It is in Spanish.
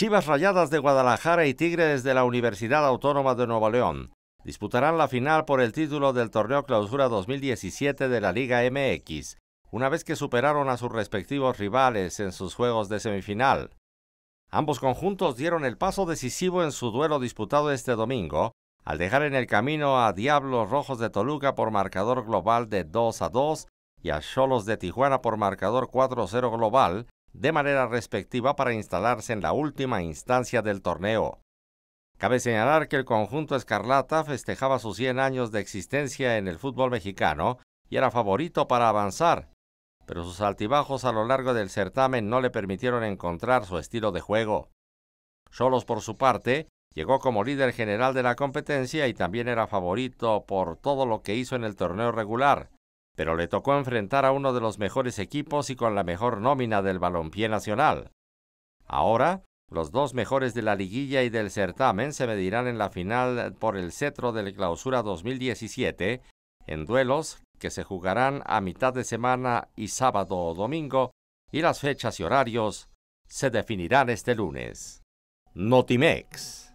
Chivas Rayadas de Guadalajara y Tigres de la Universidad Autónoma de Nuevo León disputarán la final por el título del torneo Clausura 2017 de la Liga MX, una vez que superaron a sus respectivos rivales en sus juegos de semifinal. Ambos conjuntos dieron el paso decisivo en su duelo disputado este domingo, al dejar en el camino a Diablos Rojos de Toluca por marcador global de 2 a 2 y a Cholos de Tijuana por marcador 4-0 global, de manera respectiva para instalarse en la última instancia del torneo. Cabe señalar que el conjunto Escarlata festejaba sus 100 años de existencia en el fútbol mexicano y era favorito para avanzar, pero sus altibajos a lo largo del certamen no le permitieron encontrar su estilo de juego. Solos por su parte, llegó como líder general de la competencia y también era favorito por todo lo que hizo en el torneo regular, pero le tocó enfrentar a uno de los mejores equipos y con la mejor nómina del balompié nacional. Ahora, los dos mejores de la liguilla y del certamen se medirán en la final por el cetro de la Clausura 2017, en duelos que se jugarán a mitad de semana y sábado o domingo, y las fechas y horarios se definirán este lunes. Notimex.